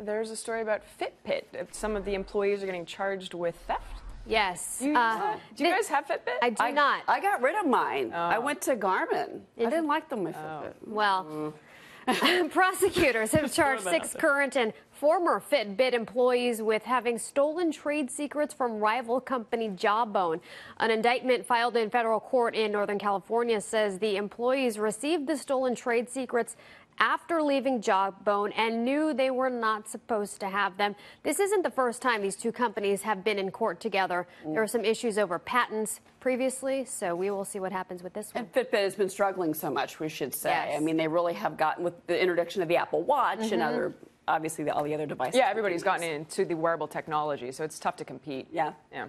There's a story about Fitbit. Some of the employees are getting charged with theft. Yes. You uh, do you guys have Fitbit? I do I, not. I got rid of mine. Oh. I went to Garmin. I didn't like them, oh. Fitbit. Well, mm. prosecutors have charged six current and former Fitbit employees with having stolen trade secrets from rival company Jawbone. An indictment filed in federal court in Northern California says the employees received the stolen trade secrets after leaving Jawbone and knew they were not supposed to have them. This isn't the first time these two companies have been in court together. There were some issues over patents previously, so we will see what happens with this one. And Fitbit has been struggling so much, we should say. Yes. I mean, they really have gotten with the introduction of the Apple Watch mm-hmm. and other obviously the, all the other devices. Yeah, everybody's gotten into the wearable technology, so it's tough to compete. Yeah. Yeah.